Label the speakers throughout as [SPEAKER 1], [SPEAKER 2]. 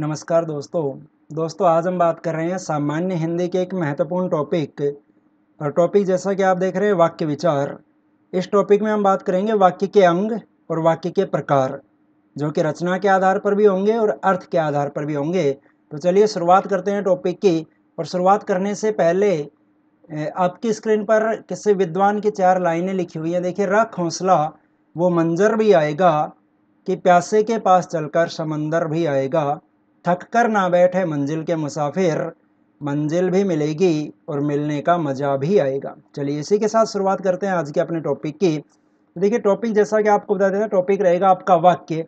[SPEAKER 1] नमस्कार दोस्तों दोस्तों आज हम बात कर रहे हैं सामान्य हिंदी के एक महत्वपूर्ण टॉपिक और टॉपिक जैसा कि आप देख रहे हैं वाक्य विचार इस टॉपिक में हम बात करेंगे वाक्य के अंग और वाक्य के प्रकार जो कि रचना के आधार पर भी होंगे और अर्थ के आधार पर भी होंगे तो चलिए शुरुआत करते हैं टॉपिक की और शुरुआत करने से पहले आपकी स्क्रीन पर किसी विद्वान की चार लाइनें लिखी हुई हैं देखिए रख हौसला वो मंजर भी आएगा कि प्यासे के पास चलकर समंदर भी आएगा थक कर ना बैठे मंजिल के मुसाफिर मंजिल भी मिलेगी और मिलने का मज़ा भी आएगा चलिए इसी के साथ शुरुआत करते हैं आज के अपने टॉपिक की देखिए टॉपिक जैसा कि आपको बता देना टॉपिक रहेगा आपका वाक्य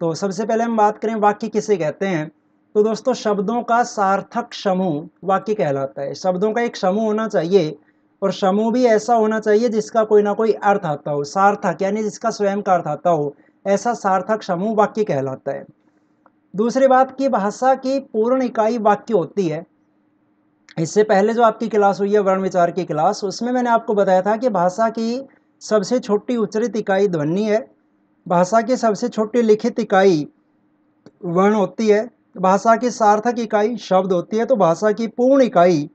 [SPEAKER 1] तो सबसे पहले हम बात करें वाक्य किसे कहते हैं तो दोस्तों शब्दों का सार्थक समूह वाक्य कहलाता है शब्दों का एक समूह होना चाहिए और समूह भी ऐसा होना चाहिए जिसका कोई ना कोई अर्थ आता हो सार्थक यानी जिसका स्वयं का अर्थ आता हो ऐसा सार्थक समूह वाक्य कहलाता है दूसरी बात कि भाषा की पूर्ण इकाई वाक्य होती है इससे पहले जो आपकी क्लास हुई है वर्ण विचार की क्लास उसमें मैंने आपको बताया था कि भाषा की सबसे छोटी उच्चरित इकाई ध्वनि है भाषा की सबसे छोटी लिखित इकाई वर्ण होती है भाषा की सार्थक इकाई शब्द होती है तो भाषा की पूर्ण इकाई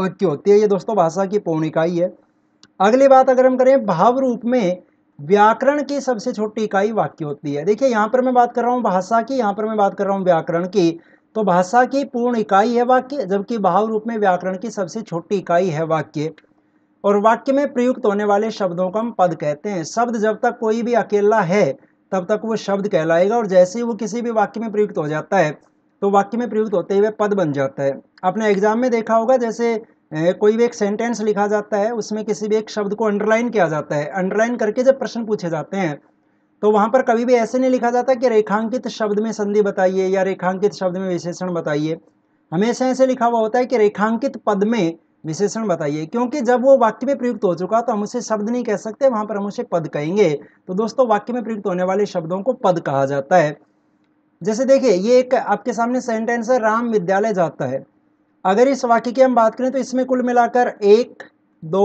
[SPEAKER 1] वाक्य होती है ये दोस्तों भाषा की पूर्ण इकाई है अगली बात अगर हम करें भाव रूप में व्याकरण की सबसे छोटी इकाई वाक्य होती है देखिए यहाँ पर मैं बात कर रहा हूँ भाषा की यहाँ पर मैं बात कर रहा हूँ व्याकरण की तो भाषा की पूर्ण इकाई है वाक्य जबकि भाव रूप में व्याकरण की सबसे छोटी इकाई है वाक्य और वाक्य में प्रयुक्त होने वाले शब्दों को हम पद कहते हैं शब्द जब तक कोई भी अकेला है तब तक वो शब्द कहलाएगा और जैसे ही वो किसी भी वाक्य में प्रयुक्त हो जाता है तो वाक्य में प्रयुक्त होते हुए पद बन जाता है आपने एग्जाम में देखा होगा जैसे कोई भी एक सेंटेंस लिखा जाता है उसमें किसी भी एक शब्द को अंडरलाइन किया जाता है अंडरलाइन करके जब प्रश्न पूछे जाते हैं तो वहाँ पर कभी भी ऐसे नहीं लिखा जाता कि रेखांकित शब्द में संधि बताइए या रेखांकित शब्द में विशेषण बताइए हमेशा ऐसे लिखा हुआ होता है कि रेखांकित पद में विशेषण बताइए क्योंकि जब वो वाक्य में प्रयुक्त हो चुका तो हम उसे शब्द नहीं कह सकते वहाँ पर हम उसे पद कहेंगे तो दोस्तों वाक्य में प्रयुक्त होने वाले शब्दों को पद कहा जाता है जैसे देखिए ये एक आपके सामने सेंटेंस है राम विद्यालय जाता है अगर इस वाक्य की हम बात करें तो इसमें कुल मिलाकर एक दो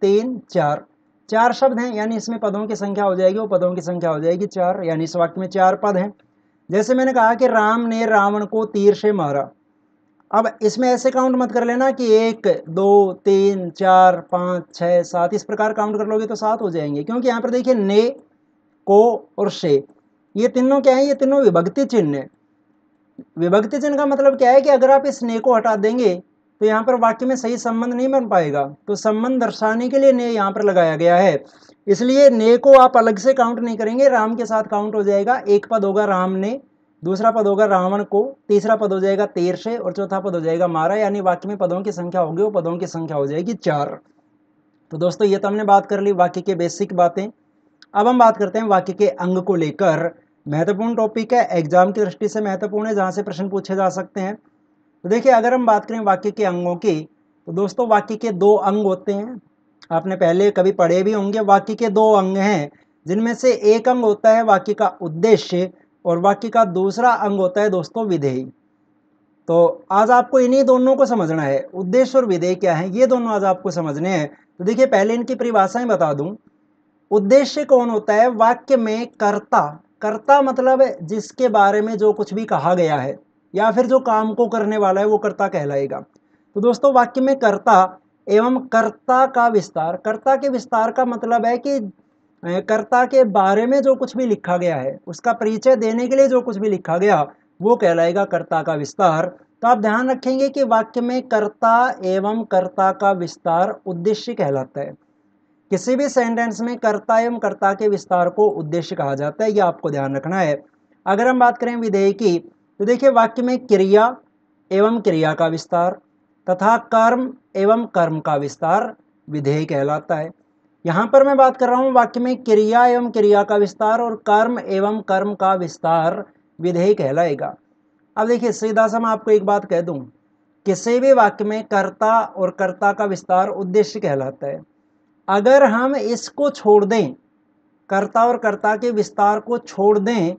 [SPEAKER 1] तीन चार चार शब्द हैं यानी इसमें पदों की संख्या हो जाएगी वो पदों की संख्या हो जाएगी चार यानी इस वाक्य में चार पद हैं जैसे मैंने कहा कि राम ने रावण को तीर से मारा अब इसमें ऐसे काउंट मत कर लेना कि एक दो तीन चार पाँच छः सात इस प्रकार काउंट कर लोगे तो सात हो जाएंगे क्योंकि यहाँ पर देखिए ने को और से ये तीनों क्या है ये तीनों विभक्ति चिन्ह विभक्ति चिन्ह का मतलब क्या है कि अगर आप इस ने को हटा देंगे तो यहाँ पर वाक्य में सही संबंध नहीं बन पाएगा तो संबंध दर्शाने के लिए ने यहाँ पर लगाया गया है इसलिए ने को आप अलग से काउंट नहीं करेंगे राम के साथ काउंट हो जाएगा एक पद होगा राम ने दूसरा पद होगा रावण को तीसरा पद हो जाएगा तेर से और चौथा पद हो जाएगा मारा यानी वाक्य में पदों की संख्या होगी वो पदों की संख्या हो जाएगी चार तो दोस्तों ये तो हमने बात कर ली वाक्य के बेसिक बातें अब हम बात करते हैं वाक्य के अंग को लेकर महत्वपूर्ण टॉपिक है एग्जाम की दृष्टि से महत्वपूर्ण है जहाँ से प्रश्न पूछे जा सकते हैं तो देखिए अगर हम बात करें वाक्य के अंगों की तो दोस्तों वाक्य के दो अंग होते हैं आपने पहले कभी पढ़े भी होंगे वाक्य के दो अंग हैं जिनमें से एक अंग होता है वाक्य का उद्देश्य और वाक्य का दूसरा अंग होता है दोस्तों विधेय तो आज आपको इन्हीं दोनों को समझना है उद्देश्य और विधेय क्या है ये दोनों आज आपको समझने हैं तो देखिए पहले इनकी परिभाषाएं बता दूं उद्देश्य कौन होता है वाक्य में कर्ता कर्ता मतलब जिसके बारे में जो कुछ भी कहा गया है या फिर जो काम को करने वाला है वो कर्ता कहलाएगा तो दोस्तों वाक्य में कर्ता एवं कर्ता का विस्तार कर्ता के विस्तार का मतलब है कि कर्ता के बारे में जो कुछ भी लिखा गया है उसका परिचय देने के लिए जो कुछ भी लिखा गया वो कहलाएगा कर्ता का विस्तार तो आप ध्यान रखेंगे कि वाक्य में कर्ता एवं कर्ता का विस्तार उद्देश्य कहलाता है किसी भी सेंटेंस में कर्ता एवं कर्ता के विस्तार को उद्देश्य कहा जाता है यह आपको ध्यान रखना है अगर हम बात करें विधेय की तो देखिए वाक्य में क्रिया एवं क्रिया का विस्तार तथा कर्म एवं कर्म का विस्तार विधेय कहलाता है यहाँ पर मैं बात कर रहा हूँ वाक्य में क्रिया एवं क्रिया का विस्तार और कर्म एवं कर्म का विस्तार विधेय कहलाएगा अब देखिए सीधा सा मैं आपको एक बात कह दूँ किसी भी वाक्य में कर्ता और कर्ता का विस्तार उद्देश्य कहलाता है अगर हम इसको छोड़ दें कर्ता और कर्ता के विस्तार को छोड़ दें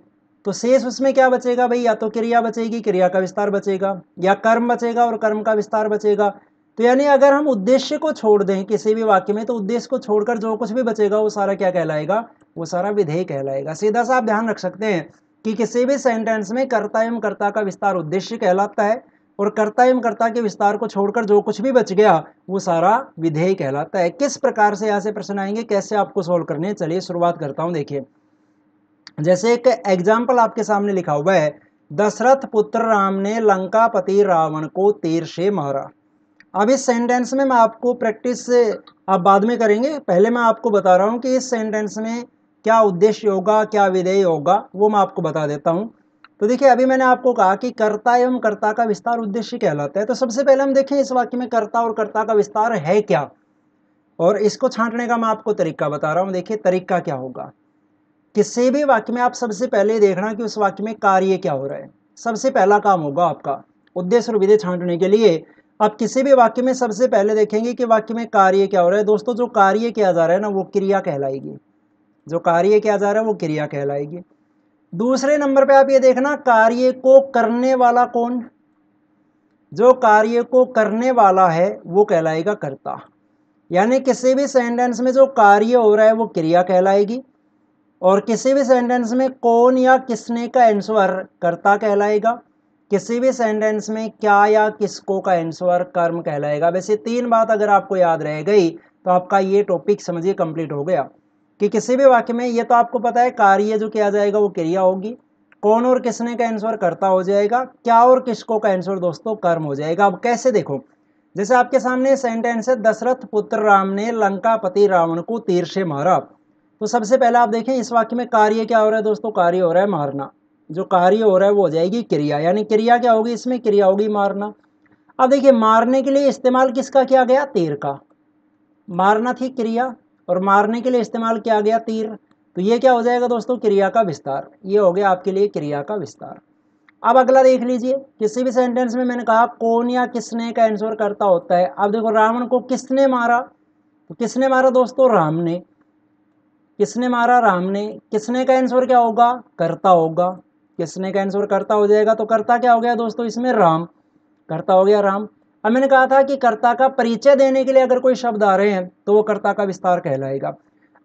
[SPEAKER 1] तो शेष उसमें क्या बचेगा भाई या तो क्रिया बचेगी क्रिया का विस्तार बचेगा या कर्म बचेगा और कर्म का विस्तार बचेगा तो यानी अगर हम उद्देश्य को छोड़ दें किसी भी वाक्य में तो उद्देश्य को छोड़कर जो कुछ भी बचेगा वो सारा क्या कहलाएगा वो सारा विधेय कहलाएगा सीधा सा आप ध्यान रख सकते हैं कि किसी भी सेंटेंस में कर्ता एवं कर्ता का विस्तार उद्देश्य कहलाता है और कर्ता एवं कर्ता के विस्तार को छोड़कर जो कुछ भी बच गया वो सारा विधेय कहलाता है किस प्रकार से यहाँ से प्रश्न आएंगे कैसे आपको सॉल्व करने चलिए शुरुआत करता हूँ देखिए जैसे एक एग्जाम्पल आपके सामने लिखा हुआ है दशरथ पुत्र राम ने लंकापति रावण को तीर से मारा अब इस सेंटेंस में मैं आपको प्रैक्टिस से आप बाद में करेंगे पहले मैं आपको बता रहा हूँ कि इस सेंटेंस में क्या उद्देश्य होगा क्या विधेय होगा वो मैं आपको बता देता हूँ तो देखिए अभी मैंने आपको कहा कि कर्ता एवं कर्ता का विस्तार उद्देश्य कहलाता है तो सबसे पहले हम देखें इस वाक्य में कर्ता और कर्ता का विस्तार है क्या और इसको छांटने का मैं आपको तरीका बता रहा हूँ देखिए तरीका क्या होगा किसी भी वाक्य में आप सबसे पहले देखना कि उस वाक्य में कार्य क्या हो रहा है सबसे पहला काम होगा आपका उद्देश्य और विधेय छांटने के लिए आप किसी भी वाक्य में सबसे पहले देखेंगे कि वाक्य में कार्य क्या हो रहा है दोस्तों जो कार्य किया जा रहा है ना वो क्रिया कहलाएगी जो कार्य किया जा रहा है वो क्रिया कहलाएगी दूसरे नंबर पे आप ये देखना कार्य को करने वाला कौन जो कार्य को करने वाला है वो कहलाएगा कर्ता यानी किसी भी सेंटेंस में जो कार्य हो रहा है वो क्रिया कहलाएगी और किसी भी सेंटेंस में कौन या किसने का आंसर कर्ता कहलाएगा किसी भी सेंटेंस में क्या या किसको का आंसर कर्म कहलाएगा वैसे तीन बात अगर आपको याद रह गई तो आपका ये टॉपिक समझिए कंप्लीट हो गया कि किसी भी वाक्य में ये तो आपको पता है कार्य जो किया जाएगा वो क्रिया होगी कौन और किसने का आंसर करता हो जाएगा क्या और किसको का आंसर दोस्तों कर्म हो जाएगा अब कैसे देखो जैसे आपके सामने सेंटेंस है दशरथ पुत्र राम ने लंकापति रावण को तीर से मारा तो सबसे पहले आप देखें इस वाक्य में कार्य क्या हो रहा है दोस्तों कार्य हो रहा है मारना जो कार्य हो रहा है वो हो जाएगी क्रिया यानी क्रिया क्या होगी इसमें क्रिया होगी मारना अब देखिए मारने के लिए इस्तेमाल किसका किया गया तीर का मारना थी क्रिया और मारने के लिए इस्तेमाल किया गया तीर तो ये क्या हो जाएगा दोस्तों क्रिया का विस्तार ये हो गया आपके लिए क्रिया का विस्तार अब अगला देख लीजिए किसी भी सेंटेंस में मैंने कहा कौन या किसने का आंसर करता होता है अब देखो रावण को किसने मारा तो किसने मारा दोस्तों राम ने किसने मारा राम ने किसने का आंसर क्या होगा करता होगा किसने का आंसर करता हो जाएगा तो करता क्या हो गया दोस्तों इसमें राम करता हो गया राम अब मैंने कहा था कि कर्ता का परिचय देने के लिए अगर कोई शब्द आ रहे हैं तो वो कर्ता का विस्तार कहलाएगा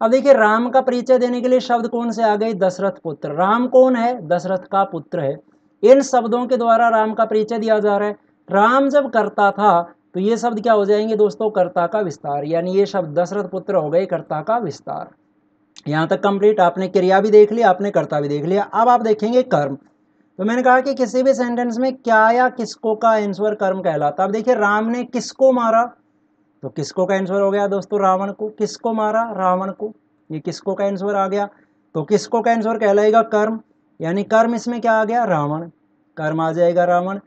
[SPEAKER 1] अब देखिए राम का परिचय देने के लिए शब्द कौन से आ गए दशरथ पुत्र राम कौन है दशरथ का पुत्र है इन शब्दों के द्वारा राम का परिचय दिया जा रहा है राम जब करता था तो ये शब्द क्या हो जाएंगे दोस्तों कर्ता का विस्तार यानी ये शब्द दशरथ पुत्र हो गए कर्ता का विस्तार यहाँ तक कंप्लीट आपने क्रिया भी देख लिया आपने कर्ता भी देख लिया अब आप देखेंगे कर्म तो मैंने कहा कि किसी भी सेंटेंस में क्या या किसको का आंसर कर्म कहलाता अब देखिए राम ने किसको मारा तो किसको का आंसर हो गया दोस्तों रावण को किसको मारा रावण को ये किसको का आंसर आ गया तो किसको का आंसर कहलाएगा कर्म यानी कर्म इसमें क्या आ गया रावण कर्म आ जाएगा रावण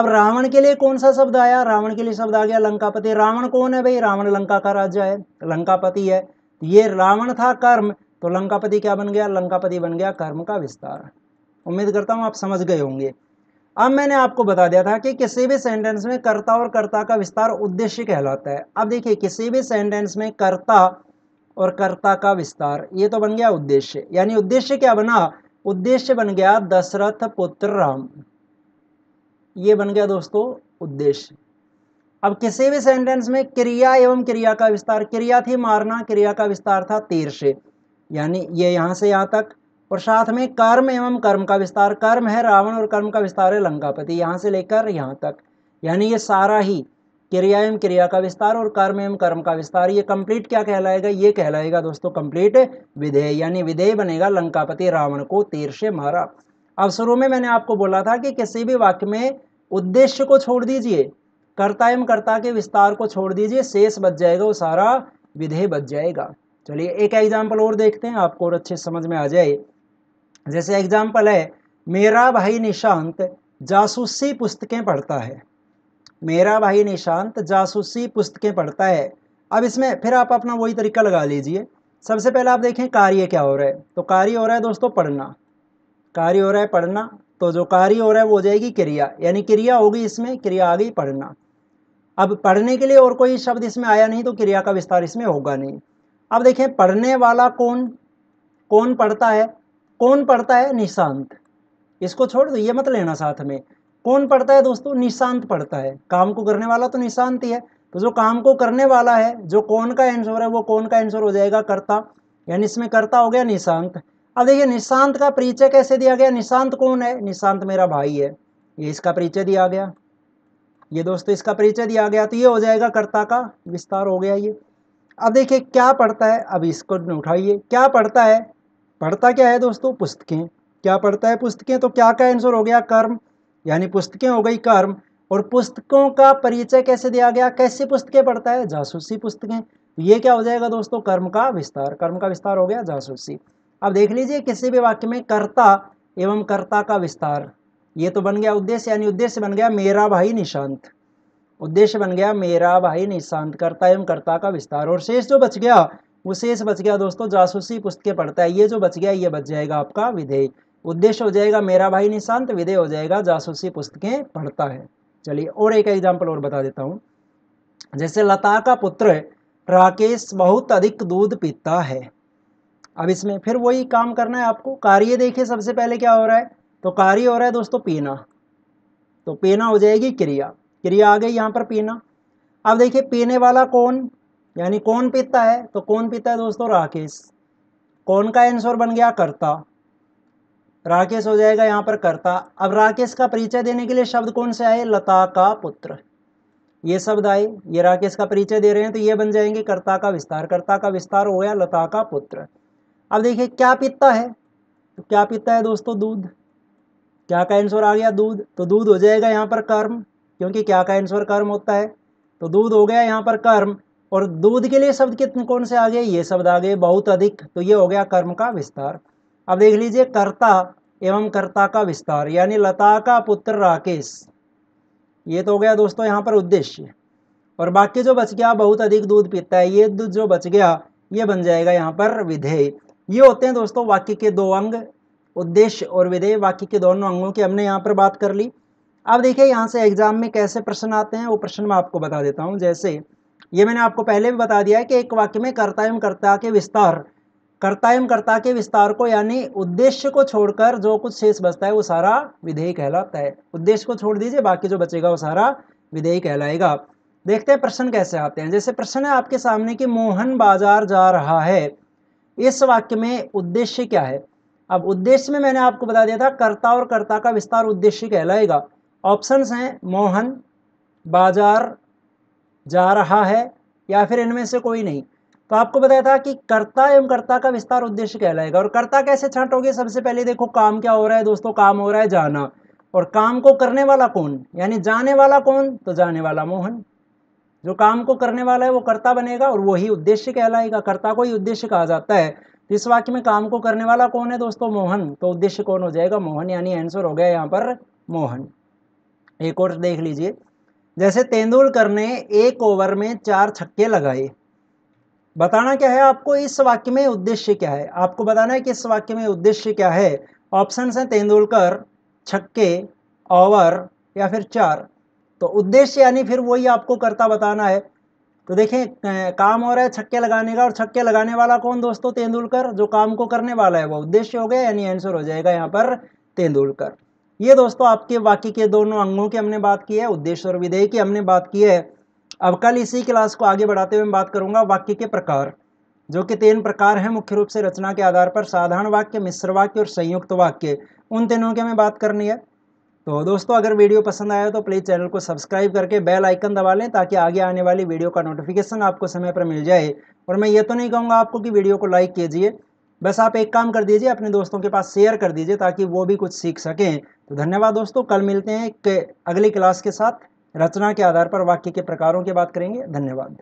[SPEAKER 1] अब रावण के लिए कौन सा शब्द आया रावण के लिए शब्द आ गया लंकापति रावण कौन है भाई रावण लंका का राजा है लंकापति है तो ये रावण था कर्म तो लंकापति क्या बन गया लंकापति बन गया कर्म का विस्तार उम्मीद करता हूँ आप समझ गए होंगे अब मैंने आपको बता दिया था कि किसी भी सेंटेंस में कर्ता और कर्ता का विस्तार उद्देश्य कहलाता है अब देखिए किसी भी सेंटेंस में कर्ता और कर्ता का विस्तार ये तो बन गया उद्देश्य यानी उद्देश्य क्या बना उद्देश्य बन गया दशरथ पुत्र राम ये बन गया दोस्तों उद्देश्य अब किसी भी सेंटेंस में क्रिया एवं क्रिया का विस्तार क्रिया थी मारना क्रिया का विस्तार था तीर से यानी ये यहाँ से यहाँ तक और साथ में कर्म एवं कर्म का विस्तार कर्म है रावण और कर्म का विस्तार है लंकापति यहाँ से लेकर यहाँ तक यानी ये सारा ही क्रिया एवं क्रिया का विस्तार और कर्म एवं कर्म का विस्तार ये कंप्लीट क्या कहलाएगा ये कहलाएगा दोस्तों कंप्लीट विधेय यानी विधेय बनेगा लंकापति रावण को तीर से मारा अब शुरू में मैंने आपको बोला था कि किसी भी वाक्य में उद्देश्य को छोड़ दीजिए कर्ता एवं कर्ता के विस्तार को छोड़ दीजिए शेष बच जाएगा वो सारा विधेय बच जाएगा चलिए एक एग्जाम्पल और देखते हैं आपको और अच्छे समझ में आ जाए जैसे एग्जाम्पल है मेरा भाई निशांत जासूसी पुस्तकें पढ़ता है मेरा भाई निशांत जासूसी पुस्तकें पढ़ता है अब इसमें फिर आप अपना वही तरीका लगा लीजिए सबसे पहले आप देखें कार्य क्या हो रहा है तो कार्य हो रहा है दोस्तों पढ़ना कार्य हो रहा है पढ़ना तो जो कार्य हो रहा है वो हो जाएगी क्रिया यानी क्रिया होगी इसमें क्रिया आ गई पढ़ना अब पढ़ने के लिए और कोई शब्द इसमें आया नहीं तो क्रिया का विस्तार इसमें होगा नहीं अब देखें पढ़ने वाला कौन कौन पढ़ता है कौन पढ़ता है निशांत इसको छोड़ दो ये मत लेना साथ में कौन पढ़ता है दोस्तों निशांत पढ़ता है काम को करने वाला तो निशांत ही है तो जो काम को करने वाला है जो कौन का आंसर है वो कौन का आंसर हो जाएगा कर्ता यानी इसमें कर्ता हो गया निशांत अब देखिए निशांत का परिचय कैसे दिया गया निशांत कौन है निशांत मेरा भाई है ये इसका परिचय दिया गया ये दोस्तों इसका परिचय दिया गया तो ये हो जाएगा कर्ता का विस्तार हो गया ये अब देखिए क्या पढ़ता है अब इसको उठाइए क्या पढ़ता है पढ़ता क्या है दोस्तों पुस्तकें क्या पढ़ता है पुस्तकें तो क्या का आंसर हो गया कर्म यानी पुस्तकें हो गई कर्म और पुस्तकों का परिचय कैसे दिया गया कैसे पुस्तकें पढ़ता है जासूसी पुस्तकें तो ये क्या हो जाएगा दोस्तों कर्म का विस्तार कर्म का विस्तार हो गया जासूसी अब देख लीजिए किसी भी वाक्य में कर्ता एवं कर्ता का विस्तार ये तो बन गया उद्देश्य यानी उद्देश्य बन गया मेरा भाई निशांत उद्देश्य बन गया मेरा भाई निशांत कर्ता एवं कर्ता का विस्तार और शेष जो बच गया उसे बच गया दोस्तों जासूसी पुस्तकें पढ़ता है ये जो बच गया ये बच जाएगा आपका विधेय उद्देश्य हो जाएगा मेरा भाई निशांत विधेय हो जाएगा जासूसी पुस्तकें पढ़ता है चलिए और एक एग्जाम्पल और बता देता हूँ जैसे लता का पुत्र राकेश बहुत अधिक दूध पीता है अब इसमें फिर वही काम करना है आपको कार्य देखिए सबसे पहले क्या हो रहा है तो कार्य हो रहा है दोस्तों पीना तो पीना हो जाएगी क्रिया क्रिया आ गई यहाँ पर पीना अब देखिए पीने वाला कौन यानी कौन पीता है तो कौन पीता है दोस्तों राकेश कौन का आंसर बन गया कर्ता राकेश हो जाएगा यहाँ पर कर्ता अब राकेश का परिचय देने के लिए शब्द कौन से आए लता का पुत्र ये शब्द आए ये राकेश का परिचय दे रहे हैं तो ये बन जाएंगे कर्ता का विस्तार कर्ता का विस्तार हो गया लता का पुत्र अब देखिए क्या पीता है तो क्या पीता है दोस्तों दूध क्या का आंसर आ गया दूध तो दूध हो जाएगा यहाँ पर कर्म क्योंकि क्या का आंसर कर्म होता है तो दूध हो गया यहाँ पर कर्म और दूध के लिए शब्द कितने कौन से आ गए ये शब्द आ गए बहुत अधिक तो ये हो गया कर्म का विस्तार अब देख लीजिए कर्ता एवं कर्ता का विस्तार यानी लता का पुत्र राकेश ये तो हो गया दोस्तों यहाँ पर उद्देश्य और बाकी जो बच गया बहुत अधिक दूध पीता है ये दूध जो बच गया ये बन जाएगा यहाँ पर विधेय ये होते हैं दोस्तों वाक्य के दो अंग उद्देश्य और विधेय वाक्य के दोनों अंगों की हमने यहाँ पर बात कर ली अब देखिए यहाँ से एग्जाम में कैसे प्रश्न आते हैं वो प्रश्न मैं आपको बता देता हूँ जैसे ये मैंने आपको पहले भी बता दिया है कि एक वाक्य में कर्ता एवं कर्ता के विस्तार कर्ता एवं कर्ता के विस्तार को यानी उद्देश्य को छोड़कर जो कुछ शेष बचता है वो सारा विधेय कहलाता है उद्देश्य को छोड़ दीजिए बाकी जो बचेगा वो सारा विधेय कहलाएगा देखते हैं प्रश्न कैसे आते हैं जैसे प्रश्न है आपके सामने कि मोहन बाजार जा रहा है इस वाक्य में उद्देश्य क्या है अब उद्देश्य में मैंने आपको बता दिया था कर्ता और कर्ता का विस्तार उद्देश्य कहलाएगा ऑप्शंस हैं मोहन बाजार जा रहा है या फिर इनमें से कोई नहीं तो आपको बताया था कि कर्ता एवं कर्ता का विस्तार उद्देश्य कहलाएगा और कर्ता कैसे छांटोगे सबसे पहले देखो काम क्या हो रहा है दोस्तों काम हो रहा है जाना और काम को करने वाला कौन यानी जाने वाला कौन तो जाने वाला मोहन जो काम को करने वाला है वो कर्ता बनेगा और वही उद्देश्य कहलाएगा कर्ता को ही उद्देश्य कहा जाता है तो इस वाक्य में काम को करने वाला कौन है दोस्तों मोहन तो उद्देश्य कौन हो जाएगा मोहन यानी आंसर हो गया यहाँ पर मोहन एक और देख लीजिए जैसे तेंदुलकर ने एक ओवर में चार छक्के लगाए बताना क्या है आपको इस वाक्य में उद्देश्य क्या है आपको बताना है कि इस वाक्य में उद्देश्य क्या है ऑप्शन हैं तेंदुलकर छक्के ओवर या फिर चार तो उद्देश्य यानी फिर वही आपको करता बताना है तो देखें काम हो रहा है छक्के लगाने का और छक्के लगाने वाला कौन दोस्तों तेंदुलकर जो काम को करने वाला है वो उद्देश्य हो गया यानी आंसर हो जाएगा यहाँ पर तेंदुलकर ये दोस्तों आपके वाक्य के दोनों अंगों की हमने बात की है उद्देश्य और विधेय की हमने बात की है अब कल इसी क्लास को आगे बढ़ाते हुए मैं बात करूंगा वाक्य के प्रकार जो कि तीन प्रकार हैं मुख्य रूप से रचना के आधार पर साधारण वाक्य मिश्र वाक्य और संयुक्त वाक्य उन तीनों की हमें बात करनी है तो दोस्तों अगर वीडियो पसंद आया तो प्लीज़ चैनल को सब्सक्राइब करके बेल आइकन दबा लें ताकि आगे आने वाली वीडियो का नोटिफिकेशन आपको समय पर मिल जाए और मैं ये तो नहीं कहूँगा आपको कि वीडियो को लाइक कीजिए बस आप एक काम कर दीजिए अपने दोस्तों के पास शेयर कर दीजिए ताकि वो भी कुछ सीख सकें तो धन्यवाद दोस्तों कल मिलते हैं एक अगली क्लास के साथ रचना के आधार पर वाक्य के प्रकारों की बात करेंगे धन्यवाद